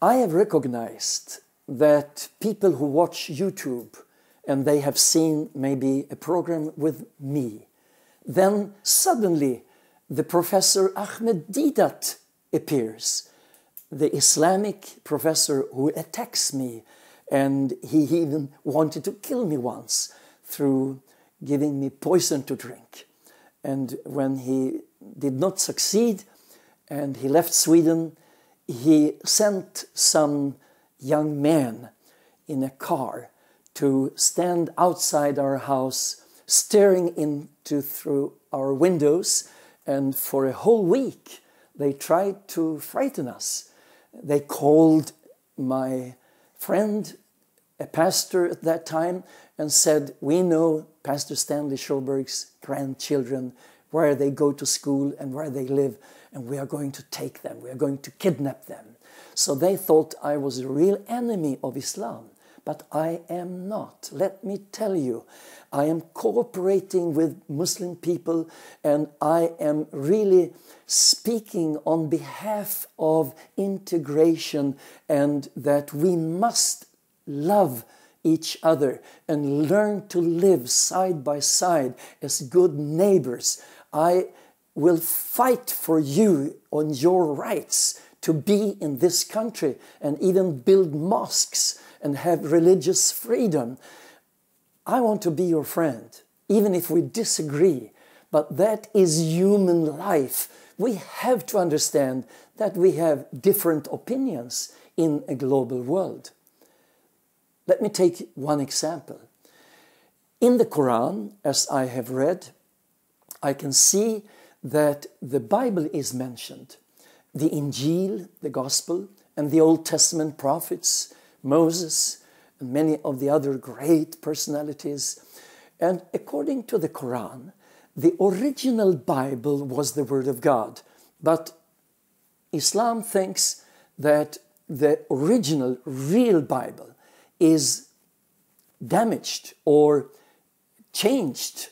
I have recognized that people who watch YouTube and they have seen maybe a program with me, then suddenly the professor Ahmed Didat appears, the Islamic professor who attacks me, and he even wanted to kill me once through giving me poison to drink. And when he did not succeed and he left Sweden, he sent some young men in a car to stand outside our house, staring into through our windows, and for a whole week they tried to frighten us. They called my friend, a pastor at that time, and said, We know Pastor Stanley Schulberg's grandchildren, where they go to school and where they live and we are going to take them, we are going to kidnap them. So they thought I was a real enemy of Islam, but I am not. Let me tell you, I am cooperating with Muslim people and I am really speaking on behalf of integration and that we must love each other and learn to live side by side as good neighbors. I will fight for you on your rights to be in this country and even build mosques and have religious freedom. I want to be your friend, even if we disagree. But that is human life. We have to understand that we have different opinions in a global world. Let me take one example. In the Quran, as I have read, I can see that the Bible is mentioned, the Injil, the Gospel, and the Old Testament prophets, Moses, and many of the other great personalities. And according to the Quran, the original Bible was the Word of God, but Islam thinks that the original, real Bible is damaged or changed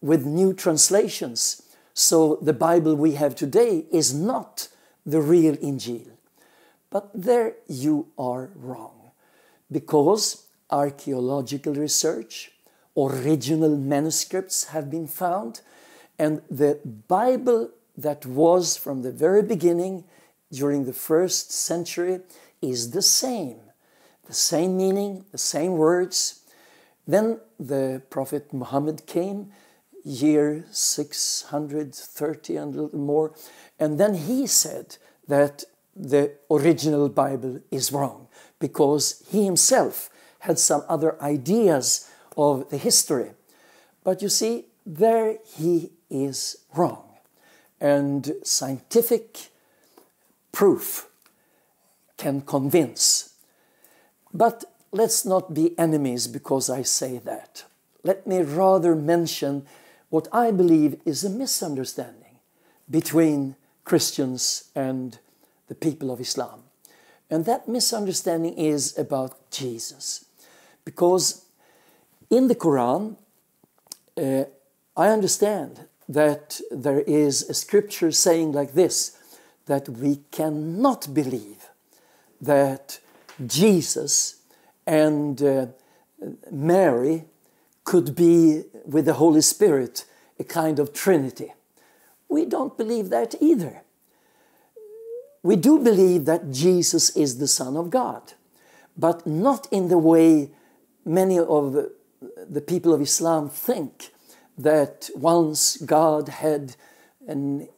with new translations so the Bible we have today is not the real Injil. But there you are wrong, because archaeological research, original manuscripts have been found, and the Bible that was from the very beginning during the first century is the same. The same meaning, the same words. Then the Prophet Muhammad came year 630 and a little more. And then he said that the original Bible is wrong because he himself had some other ideas of the history. But you see, there he is wrong. And scientific proof can convince. But let's not be enemies because I say that. Let me rather mention what I believe is a misunderstanding between Christians and the people of Islam. And that misunderstanding is about Jesus. Because in the Quran, uh, I understand that there is a scripture saying like this that we cannot believe that Jesus and uh, Mary could be with the Holy Spirit a kind of trinity. We don't believe that either. We do believe that Jesus is the Son of God, but not in the way many of the people of Islam think that once God had an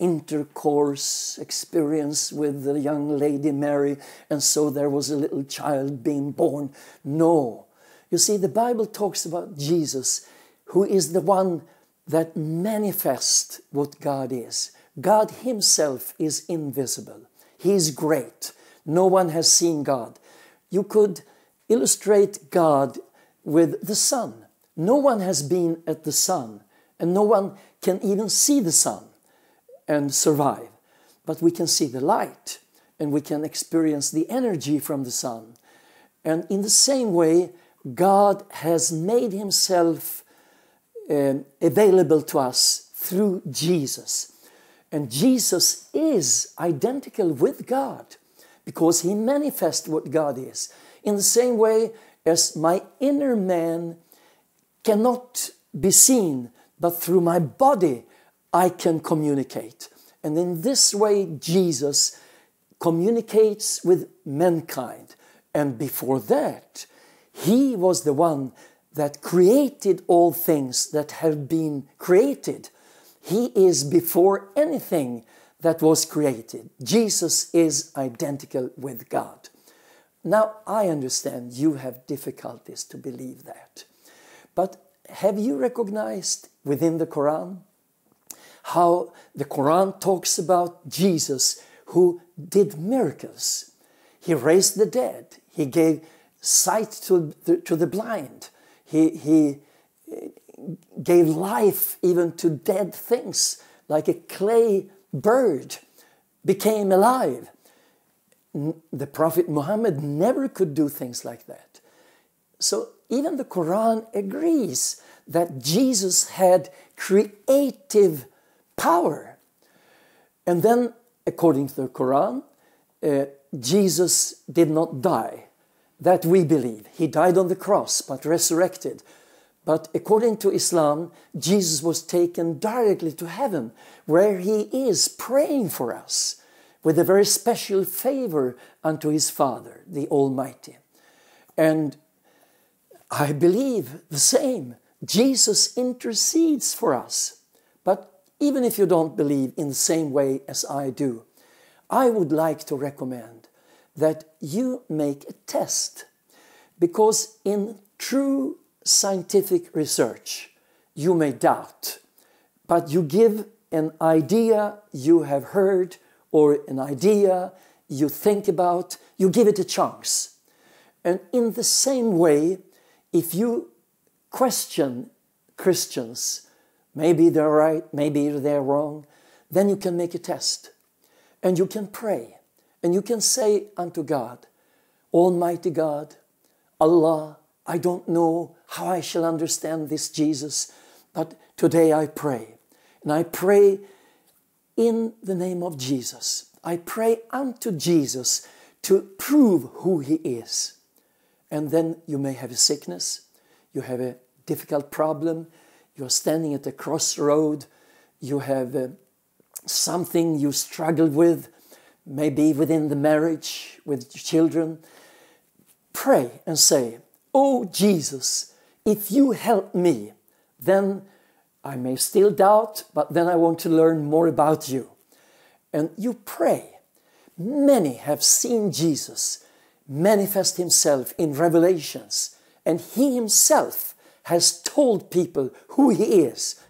intercourse experience with the young lady Mary, and so there was a little child being born. No, you see, the Bible talks about Jesus, who is the one that manifests what God is. God Himself is invisible, He is great. No one has seen God. You could illustrate God with the sun. No one has been at the sun, and no one can even see the sun and survive. But we can see the light, and we can experience the energy from the sun. And in the same way, God has made himself um, available to us through Jesus. And Jesus is identical with God because he manifests what God is. In the same way as my inner man cannot be seen, but through my body I can communicate. And in this way, Jesus communicates with mankind. And before that, he was the one that created all things that have been created. He is before anything that was created. Jesus is identical with God. Now, I understand you have difficulties to believe that. But have you recognized within the Quran how the Quran talks about Jesus who did miracles? He raised the dead, he gave sight to the, to the blind. He, he eh, gave life even to dead things, like a clay bird became alive. The Prophet Muhammad never could do things like that. So even the Quran agrees that Jesus had creative power. And then, according to the Quran, uh, Jesus did not die that we believe. He died on the cross but resurrected. But according to Islam, Jesus was taken directly to heaven, where he is praying for us with a very special favor unto his Father, the Almighty. And I believe the same. Jesus intercedes for us. But even if you don't believe in the same way as I do, I would like to recommend that you make a test. Because in true scientific research, you may doubt, but you give an idea you have heard or an idea you think about, you give it a chance. And in the same way, if you question Christians, maybe they're right, maybe they're wrong, then you can make a test and you can pray and you can say unto God, Almighty God, Allah, I don't know how I shall understand this Jesus, but today I pray. And I pray in the name of Jesus. I pray unto Jesus to prove who he is. And then you may have a sickness, you have a difficult problem, you are standing at a crossroad, you have uh, something you struggle with, maybe within the marriage with children. Pray and say, Oh Jesus, if you help me, then I may still doubt, but then I want to learn more about you. And you pray. Many have seen Jesus manifest himself in revelations, and he himself has told people who he is.